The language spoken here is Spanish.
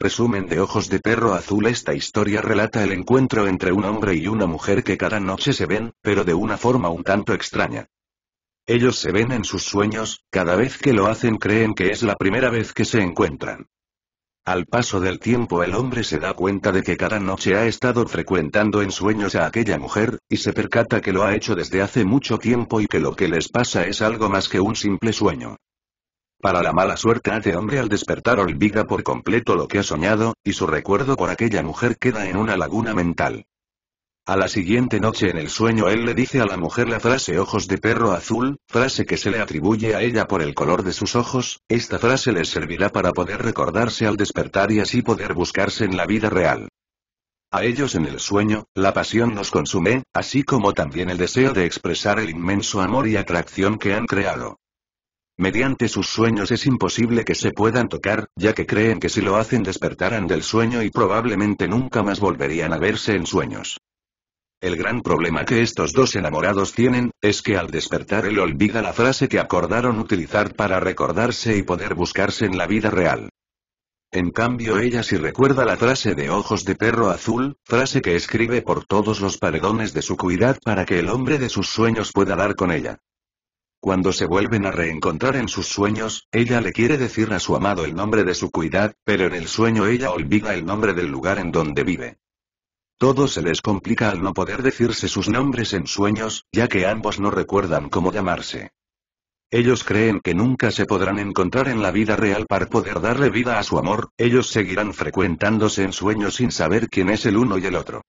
Resumen de Ojos de Perro Azul Esta historia relata el encuentro entre un hombre y una mujer que cada noche se ven, pero de una forma un tanto extraña. Ellos se ven en sus sueños, cada vez que lo hacen creen que es la primera vez que se encuentran. Al paso del tiempo el hombre se da cuenta de que cada noche ha estado frecuentando en sueños a aquella mujer, y se percata que lo ha hecho desde hace mucho tiempo y que lo que les pasa es algo más que un simple sueño. Para la mala suerte de hombre al despertar olvida por completo lo que ha soñado, y su recuerdo por aquella mujer queda en una laguna mental. A la siguiente noche en el sueño él le dice a la mujer la frase ojos de perro azul, frase que se le atribuye a ella por el color de sus ojos, esta frase le servirá para poder recordarse al despertar y así poder buscarse en la vida real. A ellos en el sueño, la pasión nos consume, así como también el deseo de expresar el inmenso amor y atracción que han creado. Mediante sus sueños es imposible que se puedan tocar, ya que creen que si lo hacen despertarán del sueño y probablemente nunca más volverían a verse en sueños. El gran problema que estos dos enamorados tienen, es que al despertar él olvida la frase que acordaron utilizar para recordarse y poder buscarse en la vida real. En cambio ella sí recuerda la frase de ojos de perro azul, frase que escribe por todos los paredones de su cuidad para que el hombre de sus sueños pueda dar con ella. Cuando se vuelven a reencontrar en sus sueños, ella le quiere decir a su amado el nombre de su cuidad, pero en el sueño ella olvida el nombre del lugar en donde vive. Todo se les complica al no poder decirse sus nombres en sueños, ya que ambos no recuerdan cómo llamarse. Ellos creen que nunca se podrán encontrar en la vida real para poder darle vida a su amor, ellos seguirán frecuentándose en sueños sin saber quién es el uno y el otro.